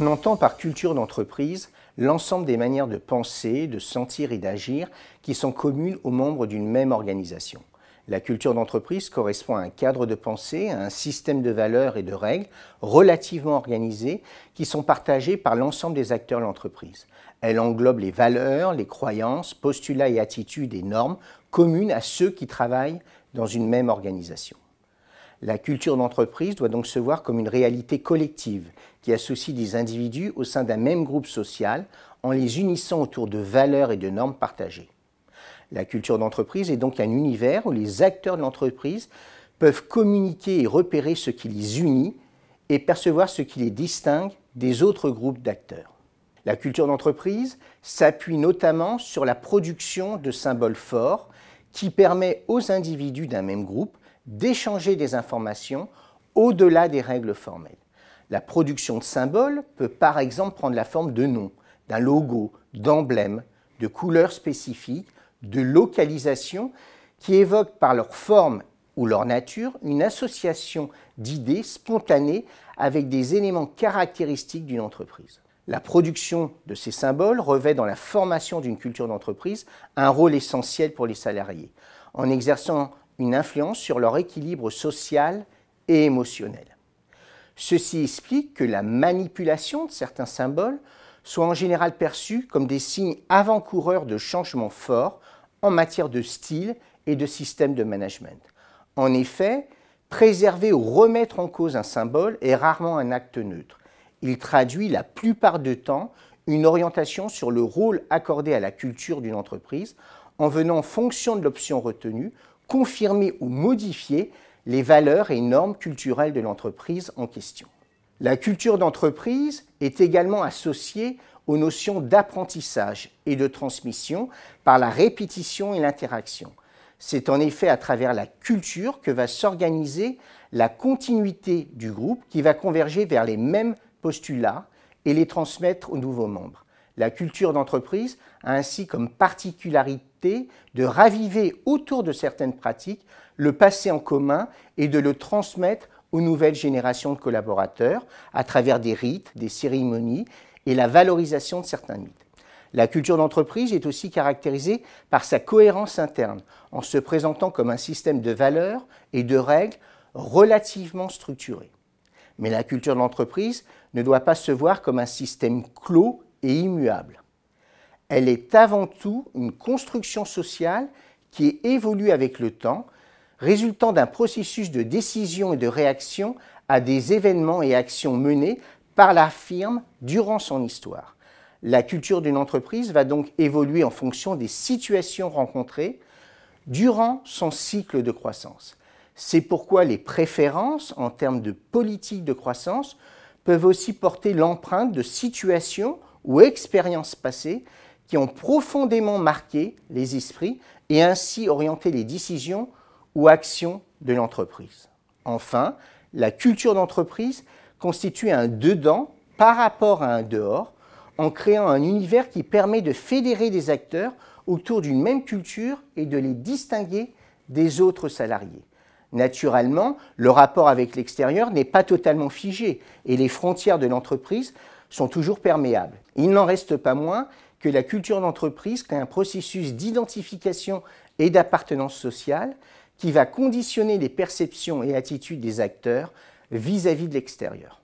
On entend par culture d'entreprise l'ensemble des manières de penser, de sentir et d'agir qui sont communes aux membres d'une même organisation. La culture d'entreprise correspond à un cadre de pensée, à un système de valeurs et de règles relativement organisées qui sont partagées par l'ensemble des acteurs de l'entreprise. Elle englobe les valeurs, les croyances, postulats et attitudes et normes communes à ceux qui travaillent dans une même organisation. La culture d'entreprise doit donc se voir comme une réalité collective qui associe des individus au sein d'un même groupe social en les unissant autour de valeurs et de normes partagées. La culture d'entreprise est donc un univers où les acteurs de l'entreprise peuvent communiquer et repérer ce qui les unit et percevoir ce qui les distingue des autres groupes d'acteurs. La culture d'entreprise s'appuie notamment sur la production de symboles forts qui permet aux individus d'un même groupe d'échanger des informations au-delà des règles formelles. La production de symboles peut par exemple prendre la forme de noms, d'un logo, d'emblèmes, de couleurs spécifiques, de localisations qui évoquent par leur forme ou leur nature une association d'idées spontanées avec des éléments caractéristiques d'une entreprise. La production de ces symboles revêt dans la formation d'une culture d'entreprise un rôle essentiel pour les salariés. En exerçant une influence sur leur équilibre social et émotionnel. Ceci explique que la manipulation de certains symboles soit en général perçue comme des signes avant-coureurs de changements forts en matière de style et de système de management. En effet, préserver ou remettre en cause un symbole est rarement un acte neutre. Il traduit la plupart du temps une orientation sur le rôle accordé à la culture d'une entreprise en venant en fonction de l'option retenue confirmer ou modifier les valeurs et normes culturelles de l'entreprise en question. La culture d'entreprise est également associée aux notions d'apprentissage et de transmission par la répétition et l'interaction. C'est en effet à travers la culture que va s'organiser la continuité du groupe qui va converger vers les mêmes postulats et les transmettre aux nouveaux membres. La culture d'entreprise a ainsi comme particularité de raviver autour de certaines pratiques le passé en commun et de le transmettre aux nouvelles générations de collaborateurs à travers des rites, des cérémonies et la valorisation de certains mythes. La culture d'entreprise est aussi caractérisée par sa cohérence interne, en se présentant comme un système de valeurs et de règles relativement structuré. Mais la culture d'entreprise ne doit pas se voir comme un système clos et immuable elle est avant tout une construction sociale qui évolue avec le temps, résultant d'un processus de décision et de réaction à des événements et actions menées par la firme durant son histoire. La culture d'une entreprise va donc évoluer en fonction des situations rencontrées durant son cycle de croissance. C'est pourquoi les préférences en termes de politique de croissance peuvent aussi porter l'empreinte de situations ou expériences passées qui ont profondément marqué les esprits et ainsi orienté les décisions ou actions de l'entreprise. Enfin, la culture d'entreprise constitue un dedans par rapport à un dehors, en créant un univers qui permet de fédérer des acteurs autour d'une même culture et de les distinguer des autres salariés. Naturellement, le rapport avec l'extérieur n'est pas totalement figé et les frontières de l'entreprise sont toujours perméables. Il n'en reste pas moins que la culture d'entreprise crée un processus d'identification et d'appartenance sociale qui va conditionner les perceptions et attitudes des acteurs vis-à-vis de l'extérieur.